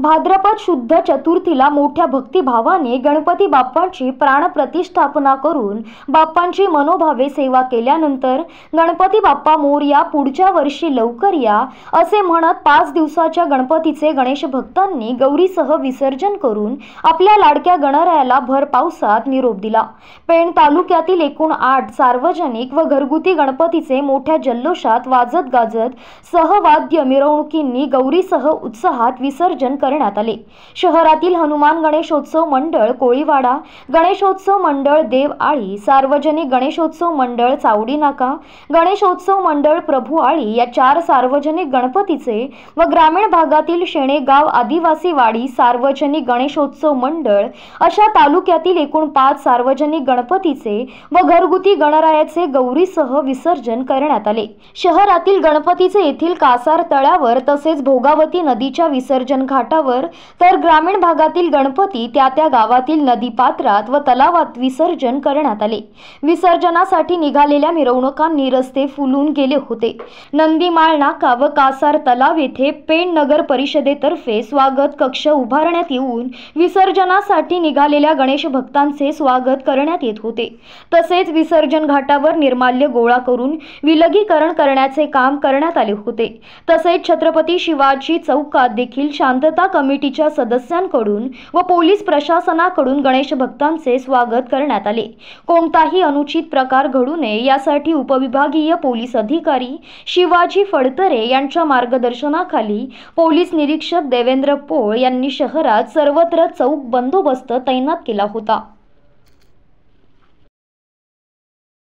भाद्रपद शुद्ध चतुर्थीला मोठ्या भक्तिभावाने गणपती बाप्पांची प्राणप्रतिष्ठापना करून बाप्पांची मनोभावे सेवा केल्यानंतर गणपती बाप्पा मोरया पुढच्या वर्षी लवकर या असे म्हणत पाच दिवसाच्या गणपतीचे गणेश भक्तांनी गौरीसह विसर्जन करून आपल्या लाडक्या गणरायाला भर पावसात निरोप दिला पेण तालुक्यातील एकूण आठ सार्वजनिक व घरगुती गणपतीचे मोठ्या जल्लोषात वाजत गाजत सहवाद्य मिरवणुकींनी गौरीसह उत्साहात विसर्जन करण्यात आले शहरातील हनुमान गणेशोत्सव मंडळ कोळीवाडा गणेशोत्सव मंडळ देव आळी सार्वजनिक गणेशोत्सव मंडळ चावडी नाका गणेशोत्सव मंडळ प्रभू आळी या चार सार्वजनिक गणपतीचे व ग्रामीण भागातील शेणेगाव आदिवासी वाडी सार्वजनिक गणेशोत्सव मंडळ अशा तालुक्यातील एकूण पाच सार्वजनिक गणपतीचे व घरगुती गणरायाचे गौरीसह विसर्जन करण्यात आले शहरातील गणपतीचे येथील कासार तळ्यावर तसेच भोगावती नदीच्या विसर्जन घाट घाटावर तर ग्रामीण भागातील गणपती त्या त्या गावातील नदी पात्रात व तलावात विसर्जन करण्यात आले विसर्जनासाठी निघालेल्या मिरवणुकांनी रस्ते फुलून गेले होते नंदीमाळ नाका व कासार तलाव येथे पेण नगर परिषदेतर्फे स्वागत कक्ष उभारण्यात येऊन विसर्जनासाठी निघालेल्या गणेश भक्तांचे स्वागत करण्यात येत होते तसेच विसर्जन घाटावर निर्माल्य गोळा करून विलगीकरण करण्याचे काम करण्यात आले होते तसेच छत्रपती शिवाजी चौकात देखील शांतता कमिटीच्या सदस्यांकडून व पोलीस प्रशासनाकडून गणेश भक्तांचे स्वागत करण्यात आले कोणताही अनुचित प्रकार घडू नये यासाठी उपविभागीय पोलीस अधिकारी शिवाजी फडतरे यांच्या मार्गदर्शनाखाली पोलीस निरीक्षक देवेंद्र पोळ यांनी शहरात सर्वत्र चौक बंदोबस्त तैनात केला होता